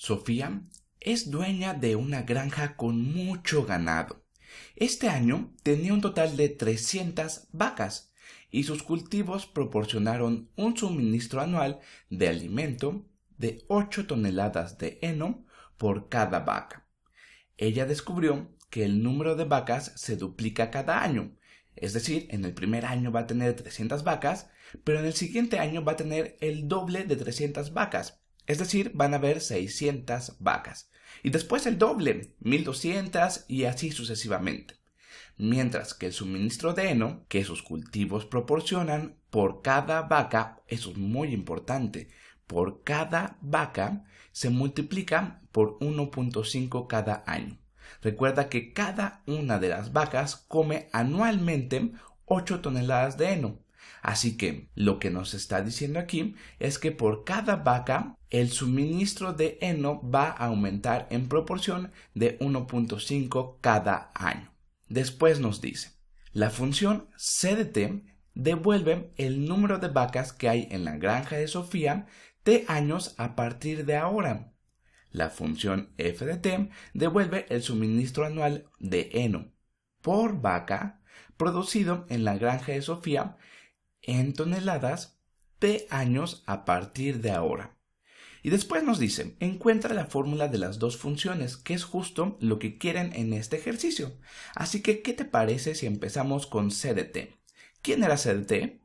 Sofía es dueña de una granja con mucho ganado. Este año tenía un total de 300 vacas y sus cultivos proporcionaron un suministro anual de alimento de 8 toneladas de heno por cada vaca. Ella descubrió que el número de vacas se duplica cada año, es decir, en el primer año va a tener 300 vacas, pero en el siguiente año va a tener el doble de 300 vacas es decir, van a haber 600 vacas. Y después el doble, 1200 y así sucesivamente. Mientras que el suministro de heno que sus cultivos proporcionan por cada vaca, eso es muy importante, por cada vaca se multiplica por 1.5 cada año. Recuerda que cada una de las vacas come anualmente 8 toneladas de heno. Así que lo que nos está diciendo aquí es que por cada vaca el suministro de heno va a aumentar en proporción de 1.5 cada año. Después nos dice, la función C de T devuelve el número de vacas que hay en la granja de Sofía T años a partir de ahora. La función f de t devuelve el suministro anual de heno por vaca producido en la granja de Sofía en toneladas t años a partir de ahora. Y después nos dicen, encuentra la fórmula de las dos funciones, que es justo lo que quieren en este ejercicio. Así que, ¿qué te parece si empezamos con CDT? ¿Quién era CDT?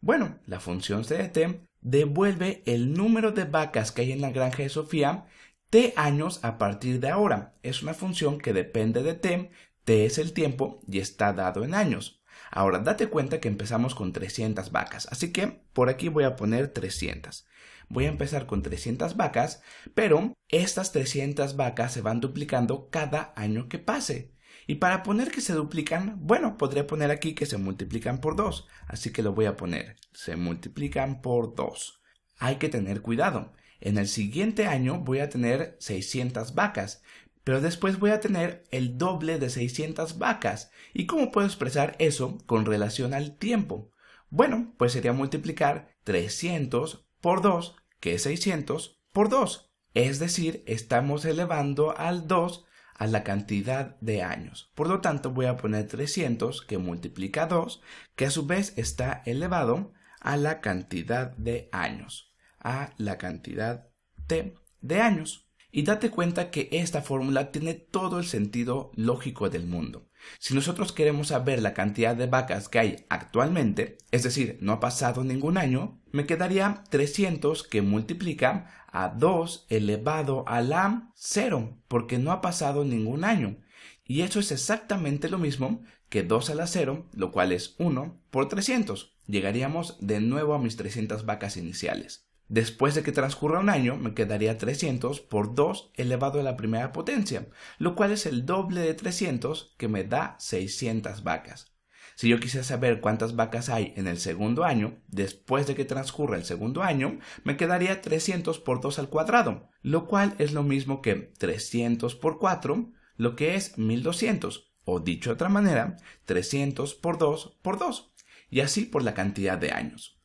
Bueno, la función CDT devuelve el número de vacas que hay en la granja de Sofía t años a partir de ahora. Es una función que depende de t, t es el tiempo y está dado en años. Ahora, date cuenta que empezamos con 300 vacas, así que por aquí voy a poner 300. Voy a empezar con 300 vacas, pero estas 300 vacas se van duplicando cada año que pase. Y para poner que se duplican, bueno, podré poner aquí que se multiplican por 2, así que lo voy a poner, se multiplican por 2. Hay que tener cuidado. En el siguiente año voy a tener 600 vacas, pero después voy a tener el doble de 600 vacas. ¿Y cómo puedo expresar eso con relación al tiempo? Bueno, pues sería multiplicar 300 por 2, que es 600, por 2. Es decir, estamos elevando al 2 a la cantidad de años. Por lo tanto, voy a poner 300 que multiplica 2, que a su vez está elevado a la cantidad de años. A la cantidad T de años. Y date cuenta que esta fórmula tiene todo el sentido lógico del mundo. Si nosotros queremos saber la cantidad de vacas que hay actualmente, es decir, no ha pasado ningún año, me quedaría 300 que multiplica a 2 elevado a la 0, porque no ha pasado ningún año. Y eso es exactamente lo mismo que 2 a la 0, lo cual es 1 por 300. Llegaríamos de nuevo a mis 300 vacas iniciales. Después de que transcurra un año, me quedaría 300 por 2 elevado a la primera potencia, lo cual es el doble de 300 que me da 600 vacas. Si yo quisiera saber cuántas vacas hay en el segundo año, después de que transcurra el segundo año, me quedaría 300 por 2 al cuadrado, lo cual es lo mismo que 300 por 4, lo que es 1200, o dicho de otra manera, 300 por 2 por 2, y así por la cantidad de años.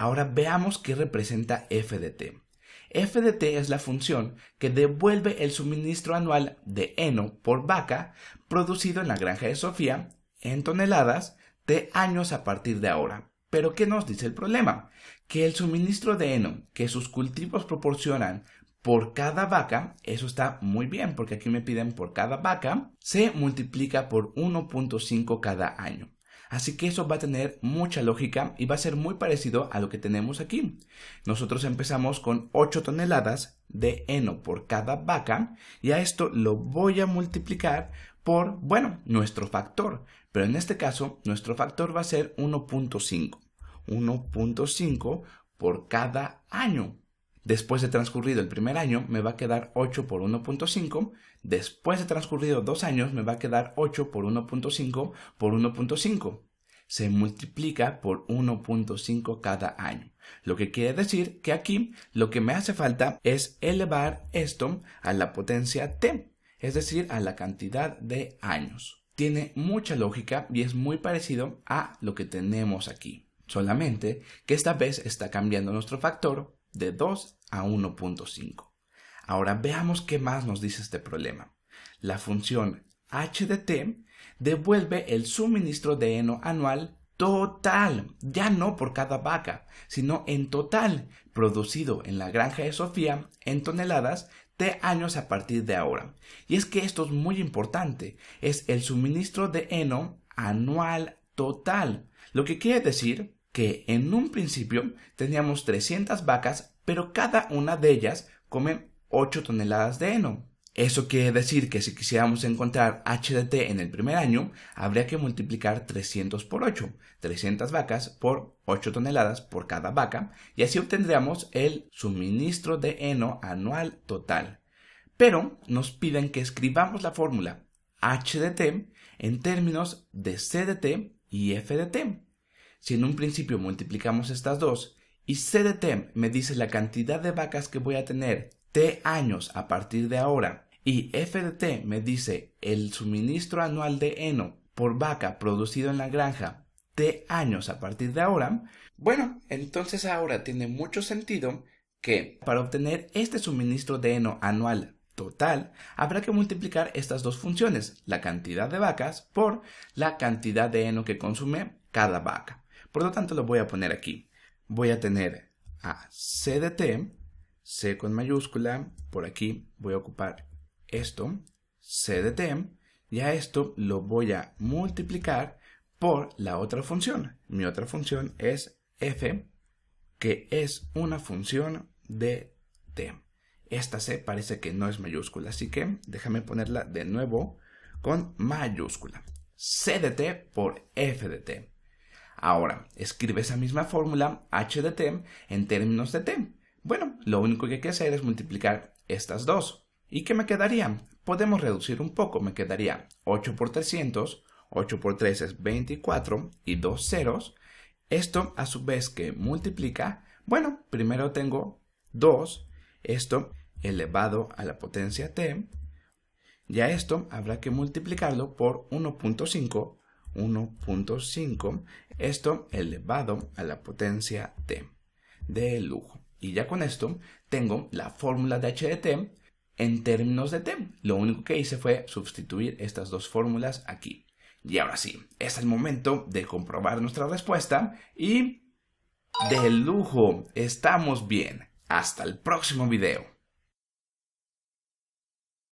Ahora veamos qué representa FDT. FDT es la función que devuelve el suministro anual de heno por vaca producido en la granja de Sofía en toneladas de años a partir de ahora. Pero ¿qué nos dice el problema? Que el suministro de heno que sus cultivos proporcionan por cada vaca, eso está muy bien porque aquí me piden por cada vaca, se multiplica por 1.5 cada año. Así que eso va a tener mucha lógica y va a ser muy parecido a lo que tenemos aquí. Nosotros empezamos con 8 toneladas de heno por cada vaca y a esto lo voy a multiplicar por, bueno, nuestro factor. Pero en este caso, nuestro factor va a ser 1.5. 1.5 por cada año. Después de transcurrido el primer año, me va a quedar 8 por 1.5. Después de transcurrido dos años, me va a quedar 8 por 1.5 por 1.5. Se multiplica por 1.5 cada año. Lo que quiere decir que aquí lo que me hace falta es elevar esto a la potencia t, es decir, a la cantidad de años. Tiene mucha lógica y es muy parecido a lo que tenemos aquí. Solamente que esta vez está cambiando nuestro factor de 2 a 1.5. Ahora veamos qué más nos dice este problema. La función h de t devuelve el suministro de heno anual total, ya no por cada vaca, sino en total, producido en la granja de Sofía en toneladas de años a partir de ahora. Y es que esto es muy importante, es el suministro de heno anual total, lo que quiere decir que en un principio teníamos 300 vacas, pero cada una de ellas comen 8 toneladas de heno. Eso quiere decir que si quisiéramos encontrar HDT en el primer año, habría que multiplicar 300 por 8, 300 vacas por 8 toneladas por cada vaca, y así obtendríamos el suministro de heno anual total. Pero nos piden que escribamos la fórmula HDT en términos de CDT y FDT. Si en un principio multiplicamos estas dos y C de T me dice la cantidad de vacas que voy a tener T años a partir de ahora y F de T me dice el suministro anual de heno por vaca producido en la granja T años a partir de ahora, bueno, entonces ahora tiene mucho sentido que para obtener este suministro de heno anual total, habrá que multiplicar estas dos funciones, la cantidad de vacas por la cantidad de heno que consume cada vaca. Por lo tanto, lo voy a poner aquí. Voy a tener a C de T, C con mayúscula, por aquí voy a ocupar esto, C de T, y a esto lo voy a multiplicar por la otra función. Mi otra función es f, que es una función de t. Esta c parece que no es mayúscula, así que déjame ponerla de nuevo con mayúscula. c de t por f de t. Ahora, escribe esa misma fórmula h de t en términos de t. Bueno, lo único que hay que hacer es multiplicar estas dos. ¿Y qué me quedaría? Podemos reducir un poco, me quedaría 8 por 300, 8 por 3 es 24 y dos ceros. Esto a su vez que multiplica, bueno, primero tengo 2, esto elevado a la potencia t, ya esto habrá que multiplicarlo por 1.5 1.5, esto elevado a la potencia t de lujo. Y ya con esto tengo la fórmula de h de t en términos de t. Lo único que hice fue sustituir estas dos fórmulas aquí. Y ahora sí, es el momento de comprobar nuestra respuesta y... ¡De lujo! Estamos bien. Hasta el próximo video.